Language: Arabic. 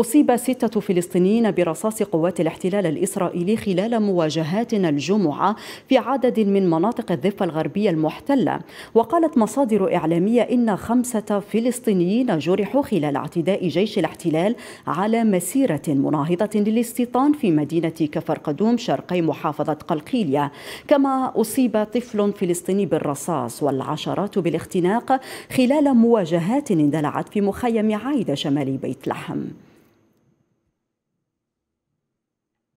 أصيب ستة فلسطينيين برصاص قوات الاحتلال الإسرائيلي خلال مواجهات الجمعة في عدد من مناطق الضفة الغربية المحتلة وقالت مصادر إعلامية إن خمسة فلسطينيين جرحوا خلال اعتداء جيش الاحتلال على مسيرة مناهضة للاستيطان في مدينة كفر قدوم شرقي محافظة قلقيلية كما أصيب طفل فلسطيني بالرصاص والعشرات بالاختناق خلال مواجهات اندلعت في مخيم عايدة شمال بيت لحم